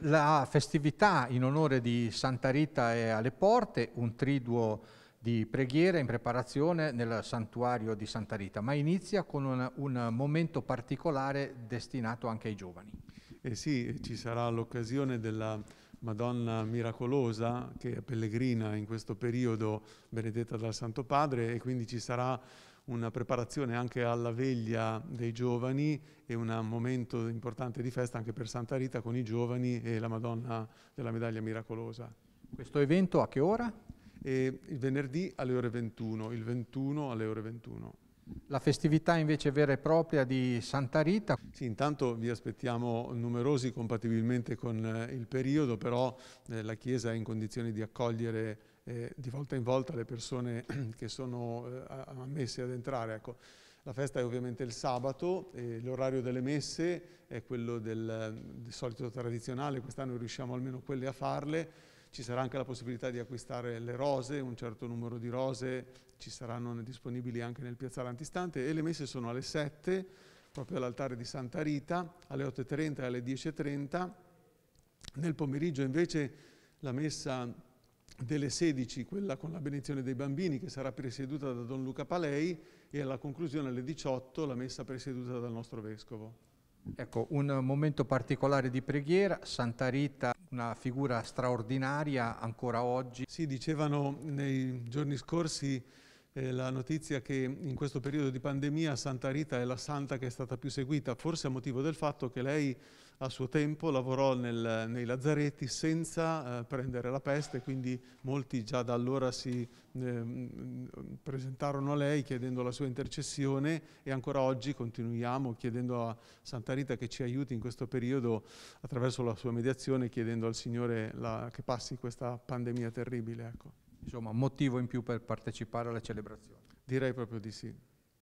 la festività in onore di Santa Rita è alle porte, un triduo di preghiera in preparazione nel santuario di Santa Rita, ma inizia con un, un momento particolare destinato anche ai giovani. Eh sì, ci sarà l'occasione della Madonna miracolosa che è pellegrina in questo periodo benedetta dal Santo Padre e quindi ci sarà una preparazione anche alla veglia dei giovani e un momento importante di festa anche per Santa Rita con i giovani e la Madonna della Medaglia Miracolosa. Questo evento a che ora? E il venerdì alle ore 21, il 21 alle ore 21 la festività invece vera e propria di Santa Rita. Sì, intanto vi aspettiamo numerosi compatibilmente con eh, il periodo, però eh, la Chiesa è in condizioni di accogliere eh, di volta in volta le persone che sono ammesse ad entrare. Ecco. La festa è ovviamente il sabato, l'orario delle messe è quello del, del solito tradizionale, quest'anno riusciamo almeno quelle a farle, ci sarà anche la possibilità di acquistare le rose, un certo numero di rose ci saranno disponibili anche nel piazzale antistante e le messe sono alle 7, proprio all'altare di Santa Rita, alle 8.30 e alle 10.30. Nel pomeriggio invece la messa delle 16, quella con la benedizione dei bambini, che sarà presieduta da Don Luca Palei, e alla conclusione alle 18 la messa presieduta dal nostro Vescovo. Ecco, un momento particolare di preghiera, Santa Rita, una figura straordinaria ancora oggi. Sì, dicevano nei giorni scorsi eh, la notizia che in questo periodo di pandemia Santa Rita è la santa che è stata più seguita, forse a motivo del fatto che lei a suo tempo lavorò nel, nei lazzaretti senza eh, prendere la peste, quindi molti già da allora si eh, mm, presentarono a lei chiedendo la sua intercessione e ancora oggi continuiamo chiedendo a Santa Rita che ci aiuti in questo periodo attraverso la sua mediazione, chiedendo al Signore la, che passi questa pandemia terribile. Ecco insomma, motivo in più per partecipare alla celebrazione. Direi proprio di sì.